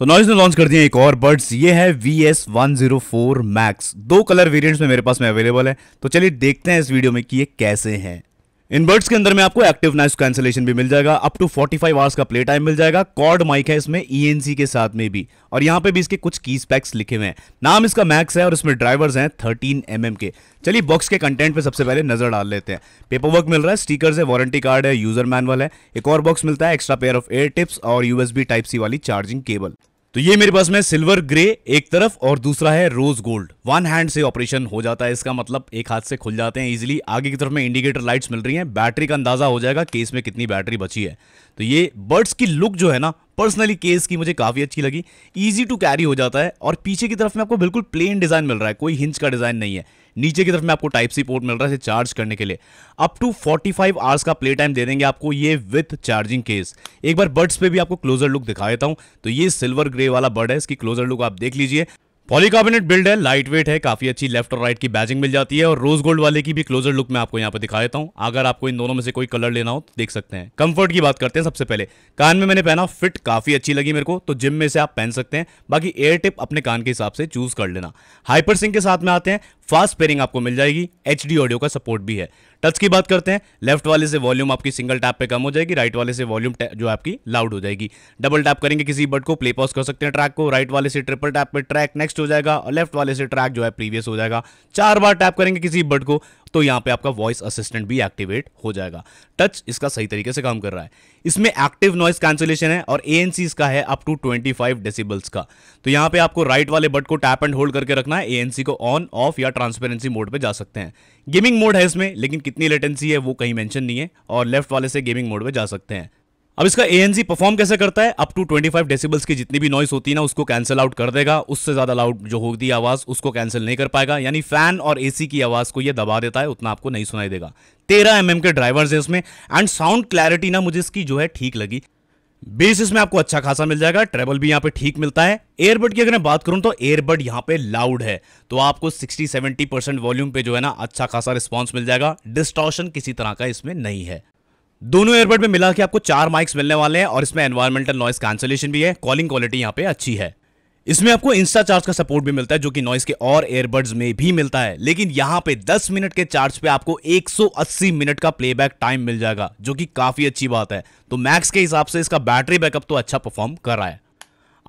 तो नॉइज ने लॉन्च कर दिया एक और बर्ड्स ये है V S one zero four max दो कलर वेरियंट्स में मेरे पास में अवेलेबल है तो चलिए देखते हैं इस वीडियो में कि ये कैसे हैं इन बर्ड्स के अंदर में आपको एक्टिव नॉइस कैंसिलेशन भी मिल जाएगा अप टू 45 आवर्स का प्ले टाइम मिल जाएगा कॉर्ड माइक है इसमें ईएनसी e के साथ में भी और यहाँ पे भी इसके कुछ की स्पैक्स लिखे हुए हैं नाम इसका मैक्स है और इसमें ड्राइवर्स हैं 13 एम mm के चलिए बॉक्स के कंटेंट पे सबसे पहले नजर डाल लेते हैं पेपर वर्क मिल रहा है स्टीकर है वारंटी कार्ड है यूजर मैनुअल है एक और बॉक्स मिलता है extra pair of air tips और यूएसबी टाइप सी वाली चार्जिंग केबल तो ये मेरे पास में सिल्वर ग्रे एक तरफ और दूसरा है रोज गोल्ड वन हैंड से ऑपरेशन हो जाता है इसका मतलब एक हाथ से खुल जाते हैं इजीली आगे की तरफ में इंडिकेटर लाइट्स मिल रही हैं बैटरी का अंदाजा हो जाएगा केस में कितनी बैटरी बची है तो ये बर्ड्स की लुक जो है ना पर्सनली केस की मुझे काफ़ी अच्छी लगी इजी टू कैरी हो जाता है और पीछे की तरफ में आपको बिल्कुल प्लेन डिज़ाइन मिल रहा है कोई हिंच का डिज़ाइन नहीं है नीचे की तरफ में आपको टाइप सी पोर्ट मिल रहा है चार्ज करने के लिए अप टू 45 आवर्स का प्ले टाइम दे देंगे आपको ये विथ चार्जिंग केस एक बार बर्ड्स पे भी आपको क्लोजर लुक दिखा देता हूं तो ये सिल्वर ग्रे वाला बर्ड है इसकी क्लोजर लुक आप देख लीजिए पॉलीकार्बोनेट बिल्ड है लाइट वेट है काफी अच्छी लेफ्ट और राइट की बैजिंग मिल जाती है और रोज गोल्ड वाले की भी क्लोजर लुक मैं आपको यहाँ पर दिखा देता हूँ अगर आपको इन दोनों में से कोई कलर लेना हो तो देख सकते हैं कंफर्ट की बात करते हैं सबसे पहले कान में मैंने पहना फिट काफी अच्छी लगी मेरे को तो जिम में से आप पहन सकते हैं बाकी एयर टिप अपने कान के हिसाब से चूज कर लेना हाइपर सिंह के साथ में आते हैं फास्ट पेयरिंग आपको मिल जाएगी एच ऑडियो का सपोर्ट भी है टच की बात करते हैं लेफ्ट वाले से वॉल्यूम आपकी सिंगल टैप पे कम हो जाएगी राइट वाले से वॉल्यूम जो आपकी लाउड हो जाएगी डबल टैप करेंगे किसी बर्ड को प्ले पॉज कर सकते हैं ट्रैक को राइट वाले से ट्रिपल टैप पे ट्रैक नेक्स्ट नेक्स्ट हो जाएगा और लेफ्ट वाले से ट्रैक जो है प्रीवियस हो जाएगा चार बार टैप करेंगे किसी बट को तो यहां पे आपका वॉइस असिस्टेंट भी एक्टिवेट हो जाएगा टच इसका सही तरीके से काम कर रहा है इसमें एक्टिव नॉइस कैंसिलेशन है और ए का है अप टू 25 डेसिबल्स का तो यहां पे आपको राइट right वाले बट को टैप एंड होल्ड करके रखना है ए को ऑन ऑफ या ट्रांसपेरेंसी मोड पे जा सकते हैं गेमिंग मोड है इसमें लेकिन कितनी लेटेंसी है वो कहीं मैंशन नहीं है और लेफ्ट वाले से गेमिंग मोड पर जा सकते हैं अब इसका ए परफॉर्म कैसे करता है अप टू 25 डेसिबल्स की जितनी भी नॉइस होती है ना उसको कैंसिल आउट कर देगा उससे ज्यादा लाउड जो होगी आवाज उसको कैंसिल नहीं कर पाएगा यानी फैन और एसी की आवाज को ये दबा देता है उतना आपको नहीं सुनाई देगा तेरह एम के ड्राइवर्स है इसमें एंड साउंड क्लैरिटी ना मुझे इसकी जो है ठीक लगी बेस इसमें आपको अच्छा खासा मिल जाएगा ट्रेबल भी यहाँ पे ठीक मिलता है एयरबड की अगर मैं बात करूं तो एयरबड यहाँ पे लाउड है तो आपको 60-70 परसेंट वॉल्यूम पे जो है ना अच्छा खासा रिस्पॉन्स मिल जाएगा डिस्टॉशन किसी तरह का इसमें नहीं है दोनों एयरबड में मिला के आपको चार माइक्स मिलने वाले हैं और इसमें एनवायरमेंटल नॉइस कैंसिलेशन भी है कॉलिंग क्वालिटी यहाँ पे अच्छी है इसमें आपको इंस्टा चार्ज का सपोर्ट भी मिलता है जो कि नॉइस के और एयरबड्स में भी मिलता है लेकिन यहाँ पे 10 मिनट के चार्ज पे आपको 180 मिनट का प्लेबैक टाइम मिल जाएगा जो कि काफी अच्छी बात है तो मैक्स के हिसाब से इसका बैटरी बैकअप तो अच्छा परफॉर्म कर रहा है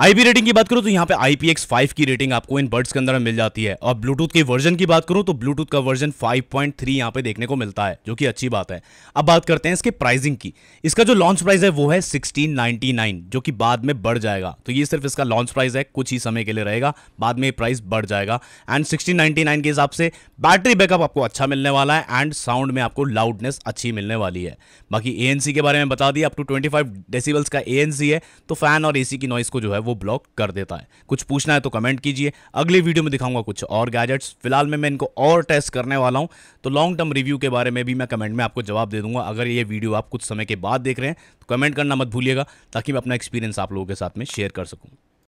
आईपी रेटिंग की बात करूं तो यहाँ पे एक्स फाइव की रेटिंग आपको इन बर्ड्स के अंदर मिल जाती है और ब्लूटूथ के वर्जन की बात करूं तो ब्लूटूथ का वर्जन 5.3 पॉइंट यहाँ पे देखने को मिलता है जो कि अच्छी बात है अब बात करते हैं इसके प्राइसिंग की इसका जो लॉन्च प्राइस है वो है 1699 जो कि बाद में बढ़ जाएगा तो ये सिर्फ इसका लॉन्च प्राइस है कुछ ही समय के लिए रहेगा बाद में ये प्राइस बढ़ जाएगा एंड सिक्सटीन के हिसाब से बैटरी बैकअप आपको अच्छा मिलने वाला है एंड साउंड में आपको लाउडनेस अच्छी मिलने वाली है बाकी ए के बारे में बता दी आपको टू ट्वेंटी फाइव का ए है तो फैन और ए की नॉइस को जो है वो वो ब्लॉक कर देता है कुछ पूछना है तो कमेंट कीजिए अगली वीडियो में दिखाऊंगा कुछ और गैजेट्स फिलहाल में मैं इनको और टेस्ट करने वाला हूँ तो लॉन्ग टर्म रिव्यू के बारे में भी मैं कमेंट में आपको जवाब दे दूंगा अगर ये वीडियो आप कुछ समय के बाद देख रहे हैं तो कमेंट करना मत भूलिएगा ताकि मैं अपना एक्सपीरियंस आप लोगों के साथ में शेयर कर सकूँ